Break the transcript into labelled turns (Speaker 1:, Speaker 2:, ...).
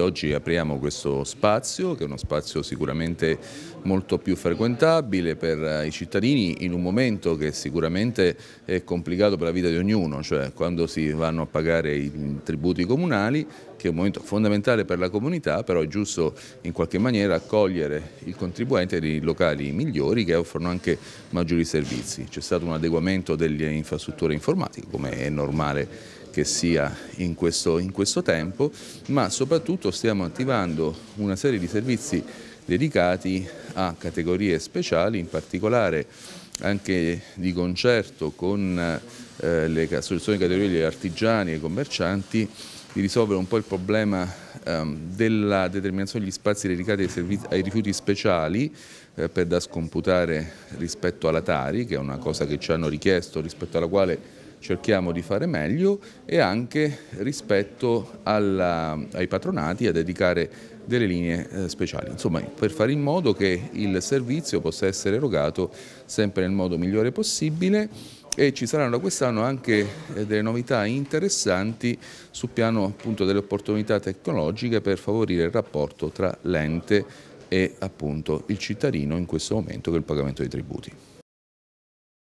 Speaker 1: Oggi apriamo questo spazio, che è uno spazio sicuramente molto più frequentabile per eh, i cittadini in un momento che sicuramente è complicato per la vita di ognuno, cioè quando si vanno a pagare i tributi comunali, che è un momento fondamentale per la comunità, però è giusto in qualche maniera accogliere il contribuente dei locali migliori che offrono anche maggiori servizi. C'è stato un adeguamento delle infrastrutture informatiche, come è normale che sia in questo, in questo tempo, ma soprattutto stiamo attivando una serie di servizi dedicati a categorie speciali, in particolare anche di concerto con eh, le associazioni categorie degli artigiani e commercianti, di risolvere un po' il problema ehm, della determinazione degli spazi dedicati ai, servizi, ai rifiuti speciali eh, per da scomputare rispetto alla Tari, che è una cosa che ci hanno richiesto, rispetto alla quale cerchiamo di fare meglio e anche rispetto alla, ai patronati a dedicare delle linee eh, speciali, insomma per fare in modo che il servizio possa essere erogato sempre nel modo migliore possibile e ci saranno da quest'anno anche eh, delle novità interessanti sul piano appunto, delle opportunità tecnologiche per favorire il rapporto tra l'ente e appunto il cittadino in questo momento che il pagamento dei tributi.